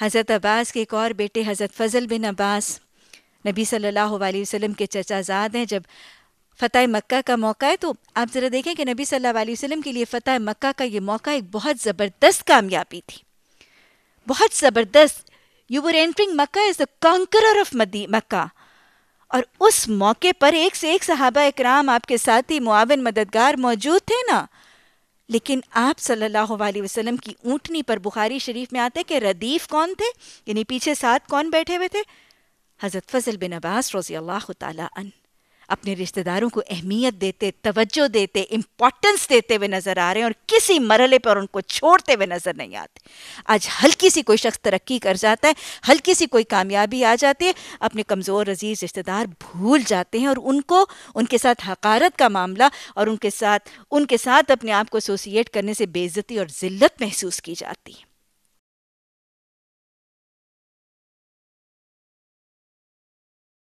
हज़रत अब्बास के एक और बेटे हज़रत फ़ज़ल बिन अब्बास नबी सल्लल्लाहु अलैहि वसल्लम के चचाजाद हैं जब फ़तह मक्का का मौका है तो आप ज़रा देखें कि नबी सल्लल्लाहु अलैहि वसल्लम के लिए फ़तह मक्का का ये मौका एक बहुत ज़बरदस्त कामयाबी थी बहुत ज़बरदस्त you were entering Mecca is the conqueror of mighty Mecca और उस मौके पर एक से एक सहाबा इकराम आपके साथी मुआवन मददगार मौजूद थे ना लेकिन आप सल्लल्लाहु अलैहि वसल्लम की ऊँटनी पर बुखारी शरीफ में आते कि रदीफ़ कौन थे यानी पीछे साथ कौन बैठे हुए थे हज़रत फजल बिन अब्बास रोज़ी अल्लाह तन अपने रिश्तेदारों को अहमियत देते तवज्जो देते इम्पोर्टेंस देते हुए नज़र आ रहे हैं और किसी मरहले पर उनको छोड़ते हुए नज़र नहीं आते आज हल्की सी कोई शख्स तरक्की कर जाता है हल्की सी कोई कामयाबी आ जाती है अपने कमज़ोर अजीज़ रिश्तेदार भूल जाते हैं और उनको उनके साथ हकारत का मामला और उनके साथ उनके साथ अपने आप को एसोसिएट करने से बेजती और ज़िल्लत महसूस की जाती है